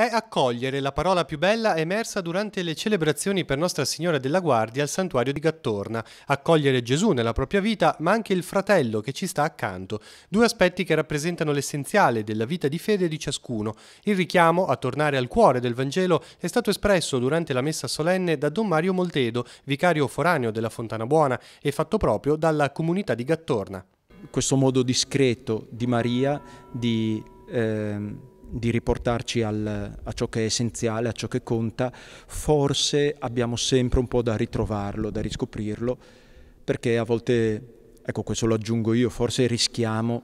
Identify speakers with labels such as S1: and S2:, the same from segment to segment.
S1: è accogliere la parola più bella emersa durante le celebrazioni per Nostra Signora della Guardia al santuario di Gattorna, accogliere Gesù nella propria vita, ma anche il fratello che ci sta accanto, due aspetti che rappresentano l'essenziale della vita di fede di ciascuno. Il richiamo a tornare al cuore del Vangelo è stato espresso durante la messa solenne da Don Mario Moltedo, vicario foraneo della Fontana Buona, e fatto proprio dalla comunità di Gattorna. Questo modo discreto di Maria di... Ehm di riportarci
S2: al, a ciò che è essenziale, a ciò che conta, forse abbiamo sempre un po' da ritrovarlo, da riscoprirlo, perché a volte, ecco questo lo aggiungo io, forse rischiamo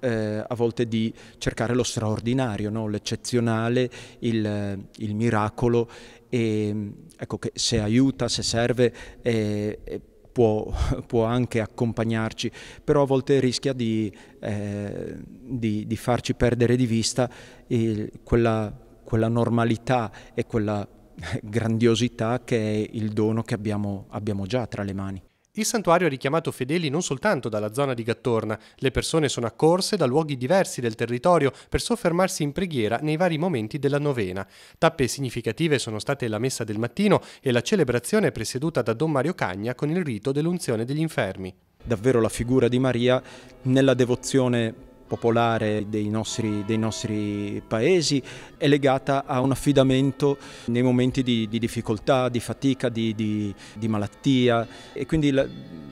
S2: eh, a volte di cercare lo straordinario, no? l'eccezionale, il, il, miracolo, e, ecco che se aiuta, se serve, eh, eh può, può anche accompagnarci, però a volte rischia di, eh, di, di farci perdere di vista il, quella, quella normalità e quella eh, grandiosità che è il dono che
S1: abbiamo, abbiamo già tra le mani. Il santuario ha richiamato fedeli non soltanto dalla zona di Gattorna, le persone sono accorse da luoghi diversi del territorio per soffermarsi in preghiera nei vari momenti della novena. Tappe significative sono state la messa del mattino e la celebrazione presieduta da Don Mario Cagna con il rito dell'unzione degli infermi. Davvero la figura di Maria
S2: nella devozione popolare dei nostri, dei nostri paesi è legata a un affidamento nei momenti di, di difficoltà, di fatica, di, di, di malattia e quindi la,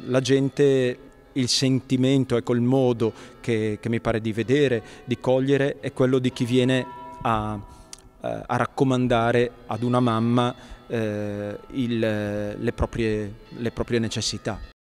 S2: la gente il sentimento, ecco il modo che, che, mi pare di vedere, di cogliere, è quello di chi viene a, eh, a raccomandare ad una mamma eh, il, le, proprie, le proprie necessità.